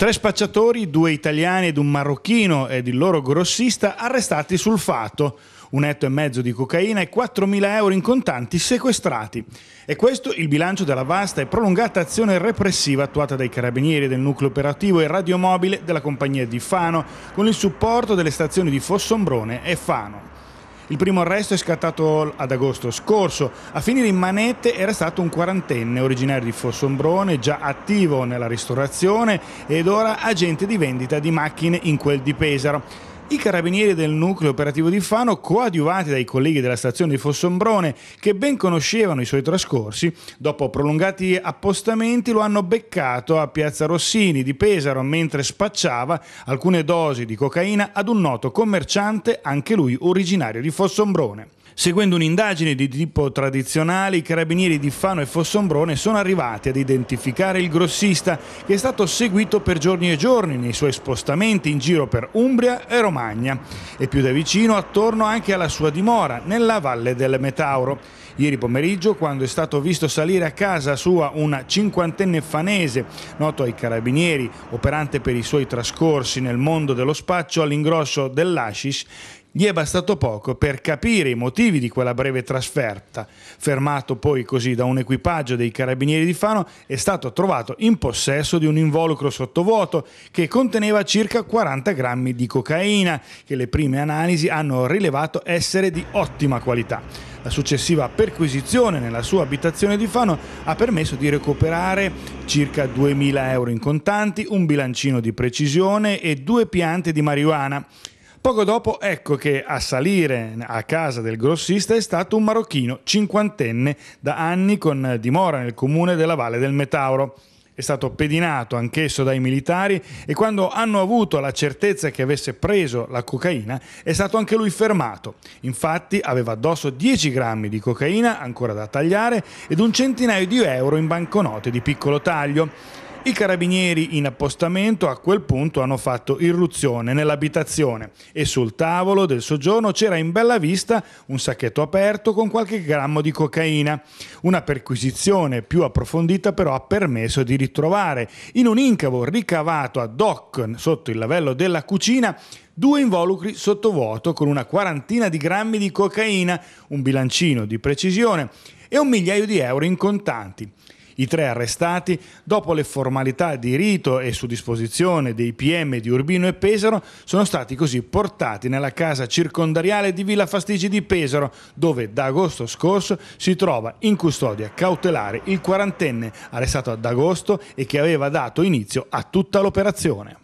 Tre spacciatori, due italiani ed un marocchino ed il loro grossista arrestati sul fatto. Un etto e mezzo di cocaina e 4.000 euro in contanti sequestrati. E questo il bilancio della vasta e prolungata azione repressiva attuata dai carabinieri del nucleo operativo e radiomobile della compagnia di Fano, con il supporto delle stazioni di Fossombrone e Fano. Il primo arresto è scattato ad agosto scorso. A finire in manette era stato un quarantenne originario di Fossombrone, già attivo nella ristorazione ed ora agente di vendita di macchine in quel di Pesaro. I carabinieri del nucleo operativo di Fano, coadiuvati dai colleghi della stazione di Fossombrone, che ben conoscevano i suoi trascorsi, dopo prolungati appostamenti lo hanno beccato a Piazza Rossini di Pesaro mentre spacciava alcune dosi di cocaina ad un noto commerciante, anche lui originario di Fossombrone. Seguendo un'indagine di tipo tradizionale, i carabinieri di Fano e Fossombrone sono arrivati ad identificare il grossista, che è stato seguito per giorni e giorni nei suoi spostamenti in giro per Umbria e Romagna e più da vicino attorno anche alla sua dimora, nella Valle del Metauro. Ieri pomeriggio, quando è stato visto salire a casa sua una cinquantenne fanese, noto ai carabinieri, operante per i suoi trascorsi nel mondo dello spaccio all'ingrosso dell'Ascis, gli è bastato poco per capire i motivi di quella breve trasferta. Fermato poi così da un equipaggio dei carabinieri di Fano, è stato trovato in possesso di un involucro sottovuoto che conteneva circa 40 grammi di cocaina, che le prime analisi hanno rilevato essere di ottima qualità. La successiva perquisizione nella sua abitazione di Fano ha permesso di recuperare circa 2.000 euro in contanti, un bilancino di precisione e due piante di marijuana. Poco dopo ecco che a salire a casa del grossista è stato un marocchino cinquantenne da anni con dimora nel comune della Valle del Metauro. È stato pedinato anch'esso dai militari e quando hanno avuto la certezza che avesse preso la cocaina è stato anche lui fermato. Infatti aveva addosso 10 grammi di cocaina ancora da tagliare ed un centinaio di euro in banconote di piccolo taglio. I carabinieri in appostamento a quel punto hanno fatto irruzione nell'abitazione e sul tavolo del soggiorno c'era in bella vista un sacchetto aperto con qualche grammo di cocaina. Una perquisizione più approfondita però ha permesso di ritrovare in un incavo ricavato ad hoc sotto il lavello della cucina due involucri sottovuoto con una quarantina di grammi di cocaina, un bilancino di precisione e un migliaio di euro in contanti i tre arrestati, dopo le formalità di rito e su disposizione dei PM di Urbino e Pesaro, sono stati così portati nella casa circondariale di Villa Fastigi di Pesaro, dove da agosto scorso si trova in custodia cautelare il quarantenne arrestato ad agosto e che aveva dato inizio a tutta l'operazione.